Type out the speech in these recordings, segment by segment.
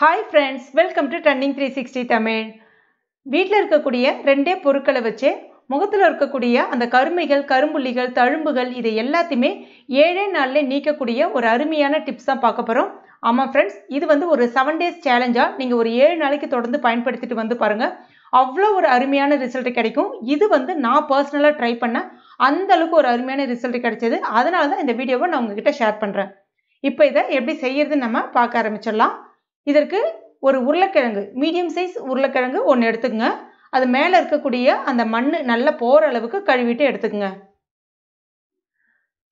hi friends welcome to turning three sixty Tamil வீட்டில் இருக்கக்கூடிய ரெண்டே பொருட்களை வச்சு முகத்தில் இருக்கக்கூடிய அந்த கருமைகள் கரும்புள்ளிகள் தழும்புகள் இதை எல்லாத்தையுமே ஏழே நாளில் நீக்கக்கூடிய ஒரு அருமையான டிப்ஸ் தான் பார்க்க போகிறோம் ஆமாம் ஃப்ரெண்ட்ஸ் இது வந்து ஒரு செவன் டேஸ் சேலஞ்சாக நீங்கள் ஒரு ஏழு நாளைக்கு தொடர்ந்து பயன்படுத்திட்டு வந்து பாருங்கள் அவ்வளோ ஒரு அருமையான ரிசல்ட் கிடைக்கும் இது வந்து நான் பர்சனலாக ட்ரை பண்ண அந்த அளவுக்கு ஒரு அருமையான ரிசல்ட் கிடைச்சது அதனால தான் இந்த வீடியோவை நான் உங்ககிட்ட ஷேர் பண்ணுறேன் இப்போ இதை எப்படி செய்யறதுன்னு நம்ம பார்க்க ஆரம்பிச்சிடலாம் இதற்கு ஒரு உருளைக்கிழங்கு மீடியம் சைஸ் உருளைக்கிழங்கு ஒன்று எடுத்துக்கங்க அது மேலே இருக்கக்கூடிய அந்த மண் நல்லா போகிற அளவுக்கு கழுவிட்டு எடுத்துக்கங்க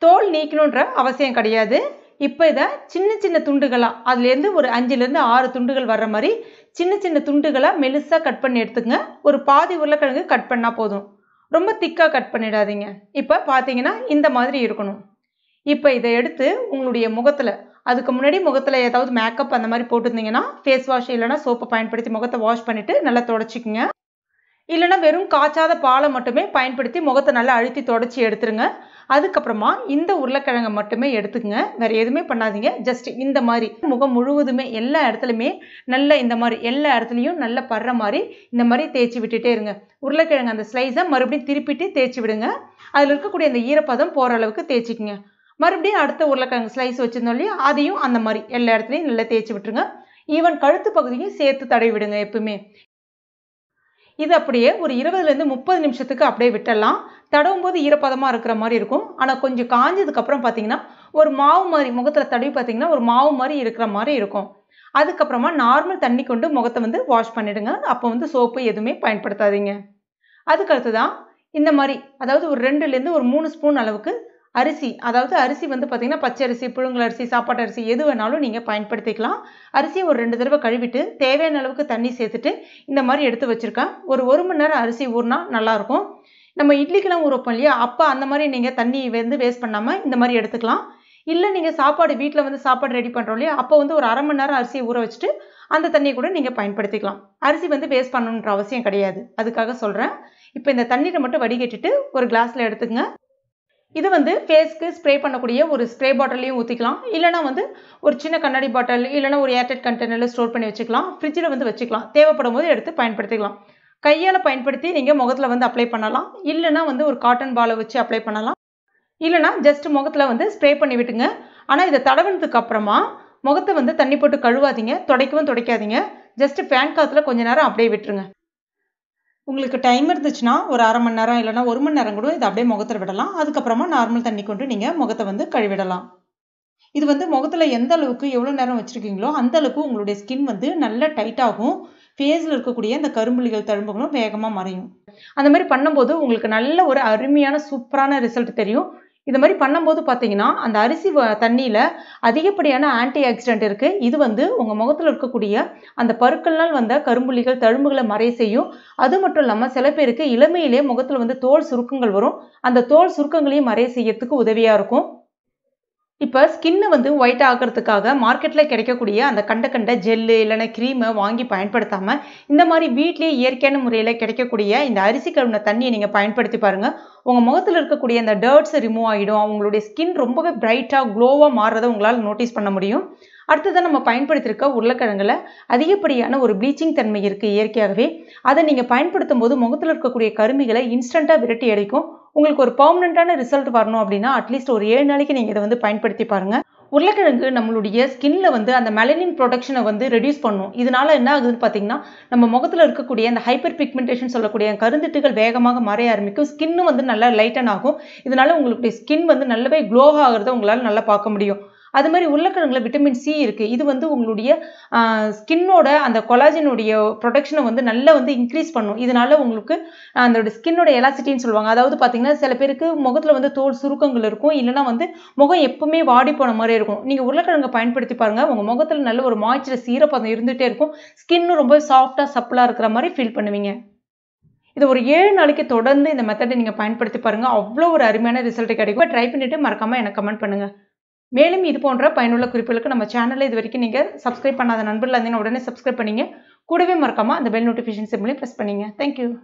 தோல் நீக்கணுன்ற அவசியம் கிடையாது இப்போ இதை சின்ன சின்ன துண்டுகளாக அதுலேருந்து ஒரு அஞ்சுலேருந்து ஆறு துண்டுகள் வர்ற மாதிரி சின்ன சின்ன துண்டுகளாக மெலுசாக கட் பண்ணி எடுத்துக்கங்க ஒரு பாதி உருளைக்கிழங்கு கட் பண்ணால் போதும் ரொம்ப திக்காக கட் பண்ணிடாதீங்க இப்போ பார்த்தீங்கன்னா இந்த மாதிரி இருக்கணும் இப்போ இதை எடுத்து உங்களுடைய முகத்தில் அதுக்கு முன்னாடி முகத்தில் ஏதாவது மேக்கப் அந்த மாதிரி போட்டுருந்தீங்கன்னா ஃபேஸ் வாஷ் இல்லைனா சோப்பை பயன்படுத்தி முகத்தை வாஷ் பண்ணிவிட்டு நல்லா தொடச்சிக்கோங்க இல்லைனா வெறும் காய்ச்சாத பாலை மட்டுமே பயன்படுத்தி முகத்தை நல்லா அழுத்தி தொடச்சி எடுத்துருங்க அதுக்கப்புறமா இந்த உருளைக்கிழங்கை மட்டுமே எடுத்துக்கங்க வேறு எதுவுமே பண்ணாதீங்க ஜஸ்ட் இந்த மாதிரி முகம் முழுவதுமே எல்லா இடத்துலையுமே நல்ல இந்த மாதிரி எல்லா இடத்துலையும் நல்லா படுற மாதிரி இந்த மாதிரி தேய்ச்சி விட்டுட்டே இருங்க உருளைக்கிழங்கு அந்த ஸ்லைஸை மறுபடியும் திருப்பிட்டு தேய்ச்சி விடுங்க அதில் இருக்கக்கூடிய அந்த ஈரப்பதம் போகிற அளவுக்கு தேய்ச்சிக்கோங்க மறுபடியும் அடுத்த உருளைக்கிழங்கு ஸ்லைஸ் வச்சுருந்தோம் இல்லையா அதையும் அந்த மாதிரி எல்லா இடத்துலையும் நல்லா தேய்ச்சி விட்டுருங்க ஈவன் கழுத்து பகுதியும் சேர்த்து தடவி விடுங்க எப்பவுமே இது அப்படியே ஒரு இருபதுலேருந்து முப்பது நிமிஷத்துக்கு அப்படியே விட்டுடலாம் தடவும் போது ஈரப்பதமாக இருக்கிற மாதிரி இருக்கும் ஆனால் கொஞ்சம் காஞ்சதுக்கப்புறம் பார்த்தீங்கன்னா ஒரு மாவு மாதிரி முகத்தில் தடவி பார்த்தீங்கன்னா ஒரு மாவு மாதிரி இருக்கிற மாதிரி இருக்கும் அதுக்கப்புறமா நார்மல் தண்ணி கொண்டு முகத்தை வந்து வாஷ் பண்ணிடுங்க அப்போ வந்து சோப்பு எதுவுமே பயன்படுத்தாதீங்க அதுக்கடுத்து தான் இந்த மாதிரி அதாவது ஒரு ரெண்டுலேருந்து ஒரு மூணு ஸ்பூன் அளவுக்கு அரிசி அதாவது அரிசி வந்து பார்த்திங்கன்னா பச்சரிசி புழுங்கல் அரிசி சாப்பாட்டு அரிசி எது வேணாலும் நீங்கள் பயன்படுத்திக்கலாம் அரிசியை ஒரு ரெண்டு தடவை கழுவிட்டு தேவையான அளவுக்கு தண்ணி சேர்த்துட்டு இந்த மாதிரி எடுத்து வச்சுருக்கேன் ஒரு ஒரு மணி நேரம் அரிசி ஊறினா நல்லாயிருக்கும் நம்ம இட்லிக்கெல்லாம் ஊறப்போம் இல்லையா அப்போ அந்த மாதிரி நீங்கள் தண்ணி வந்து வேஸ்ட் பண்ணாமல் இந்த மாதிரி எடுத்துக்கலாம் இல்லை நீங்கள் சாப்பாடு வீட்டில் வந்து சாப்பாடு ரெடி பண்ணுறோம் இல்லையா அப்போ வந்து ஒரு அரை மணி நேரம் அரிசியை ஊற வச்சுட்டு அந்த தண்ணியை கூட நீங்கள் பயன்படுத்திக்கலாம் அரிசி வந்து வேஸ்ட் பண்ணணுன்ற அவசியம் கிடையாது அதுக்காக சொல்கிறேன் இப்போ இந்த தண்ணீரை மட்டும் வடிகட்டிட்டு ஒரு கிளாஸில் எடுத்துக்கங்க இது வந்து ஃபேஸ்க்கு ஸ்ப்ரே பண்ணக்கூடிய ஒரு ஸ்ப்ரே பாட்டிலையும் ஊற்றிக்கலாம் இல்லைனா வந்து ஒரு சின்ன கண்ணாடி பாட்டில் இல்லைனா ஒரு ஏர்டெட் கண்டெய்னரில் ஸ்டோர் பண்ணி வச்சுக்கலாம் ஃப்ரிட்ஜில் வந்து வச்சுக்கலாம் தேவைப்படும் போது எடுத்து பயன்படுத்திக்கலாம் கையால் பயன்படுத்தி நீங்கள் முகத்தில் வந்து அப்ளை பண்ணலாம் இல்லைனா வந்து ஒரு காட்டன் பாலை வச்சு அப்ளை பண்ணலாம் இல்லைனா ஜஸ்ட் முகத்தில் வந்து ஸ்ப்ரே பண்ணி விட்டுங்க ஆனால் இதை தடவினதுக்கு அப்புறமா முகத்தை வந்து தண்ணி போட்டு கழுவாதீங்க துடைக்கவும் துடைக்காதீங்க ஜஸ்ட் ஃபேன் காற்றுல கொஞ்ச நேரம் அப்படியே விட்டுருங்க உங்களுக்கு டைம் இருந்துச்சுன்னா ஒரு அரை மணி நேரம் இல்லைனா ஒரு மணி நேரம் கூட இதை அப்படியே முகத்தில் விடலாம் அதுக்கப்புறமா நார்மல் தண்ணி கொண்டு நீங்கள் முகத்தை வந்து கழுவிடலாம் இது வந்து முகத்தில் எந்த அளவுக்கு எவ்வளோ நேரம் வச்சுருக்கீங்களோ அந்த அளவுக்கு உங்களுடைய ஸ்கின் வந்து நல்ல டைட்டாகும் ஃபேஸில் இருக்கக்கூடிய அந்த கரும்புலிகள் தழும்புகளும் வேகமாக மறையும் அந்த மாதிரி பண்ணும்போது உங்களுக்கு நல்ல ஒரு அருமையான சூப்பரான ரிசல்ட் தெரியும் இது மாதிரி பண்ணும்போது பார்த்தீங்கன்னா அந்த அரிசி தண்ணியில் அதிகப்படியான ஆன்டி ஆக்சிடென்ட் இருக்குது இது வந்து உங்கள் முகத்தில் இருக்கக்கூடிய அந்த பருக்கள்னால் வந்த கரும்புள்ளிகள் தழும்புகளை மறைய செய்யும் அது மட்டும் இல்லாமல் சில பேருக்கு இளமையிலே முகத்தில் வந்து தோல் சுருக்கங்கள் வரும் அந்த தோல் சுருக்கங்களையும் மறைய செய்யறதுக்கு உதவியாக இருக்கும் இப்போ ஸ்கின்னு வந்து ஒயிட் ஆகிறதுக்காக மார்க்கெட்டில் கிடைக்கக்கூடிய அந்த கண்ட கண்ட ஜெல்லு இல்லைன்னா க்ரீமை வாங்கி பயன்படுத்தாமல் இந்த மாதிரி வீட்லேயே இயற்கையான முறையில் கிடைக்கக்கூடிய இந்த அரிசி கழுவின தண்ணியை நீங்கள் பயன்படுத்தி பாருங்கள் உங்கள் முகத்தில் இருக்கக்கூடிய அந்த டர்ட்ஸை ரிமூவ் ஆகிடும் உங்களுடைய ஸ்கின் ரொம்பவே பிரைட்டாக க்ளோவாக மாறுறதை உங்களால் நோட்டீஸ் பண்ண முடியும் அடுத்ததான் நம்ம பயன்படுத்தியிருக்க உருளைக்கிழங்குல அதிகப்படியான ஒரு ப்ளீச்சிங் தன்மை இருக்குது இயற்கையாகவே அதை நீங்கள் பயன்படுத்தும் போது முகத்தில் இருக்கக்கூடிய கருமிகளை இன்ஸ்டண்ட்டாக விரட்டி அடிக்கும் உங்களுக்கு ஒரு பர்மனண்ட்டான ரிசல்ட் வரணும் அப்படின்னா அட்லீஸ்ட் ஒரு ஏழு நாளைக்கு நீங்கள் இதை வந்து பயன்படுத்தி பாருங்கள் உருளைக்கிழங்கு நம்மளுடைய ஸ்கின்ல வந்து அந்த மெலனின் ப்ரொடக்ஷனை வந்து ரெடியூஸ் பண்ணும் இதனால என்ன ஆகுதுன்னு பார்த்தீங்கன்னா நம்ம முகத்தில் இருக்கக்கூடிய அந்த ஹைப்பர் பிக்மெண்டேஷன் சொல்லக்கூடிய கருந்துட்டுகள் வேகமாக மறைய ஆரம்பிக்கும் ஸ்கின்னு வந்து நல்லா லைட்டன் ஆகும் இதனால உங்களுடைய ஸ்கின் வந்து நல்லாவே க்ளோ ஆகிறத உங்களால் நல்லா பார்க்க முடியும் அது மாதிரி உருளைக்கிழங்குல விட்டமின் சி இருக்குது இது வந்து உங்களுடைய ஸ்கின்னோட அந்த கொலாஜினுடைய ப்ரொடெக்ஷனை வந்து நல்லா வந்து இன்க்ரீஸ் பண்ணும் இதனால உங்களுக்கு அந்த ஸ்கின்னோட எலாசிட்டின்னு சொல்லுவாங்க அதாவது பார்த்தீங்கன்னா சில பேருக்கு முகத்தில் வந்து தோல் சுருக்கங்கள் இருக்கும் இல்லைனா வந்து முகம் எப்பவுமே வாடி போன மாதிரி இருக்கும் நீங்கள் உருளைக்கிழங்கு பயன்படுத்தி பாருங்கள் உங்கள் முகத்தில் நல்ல ஒரு மாய்ச்சர் சீரப்பதம் இருந்துகிட்டே இருக்கும் ஸ்கின்னும் ரொம்ப சாஃப்டாக சப்பிளாக இருக்கிற மாதிரி ஃபீல் பண்ணுவீங்க இது ஒரு ஏழு நாளைக்கு தொடர்ந்து இந்த மெத்தடை நீங்கள் பயன்படுத்தி பாருங்கள் அவ்வளோ ஒரு அருமையான ரிசல்ட் கிடைக்கும் ட்ரை பண்ணிவிட்டு மறக்காமல் எனக்கு கமெண்ட் பண்ணுங்கள் மேலும் இது போன்ற பயனுள்ள குறிப்புகளுக்கு நம்ம சேனலில் இது வரைக்கும் நீங்கள் சப்ஸ்கிரைப் பண்ணாத நண்பர்கள் இருந்தீங்கன்னா உடனே சப்ஸ்கிரைப் பண்ணிங்க கூடவே மறக்காமல் அந்த பெல் நோட்டிஃபிகேஷன் சிம்லையும் ப்ரெஸ் பண்ணிங்க தேங்க்யூ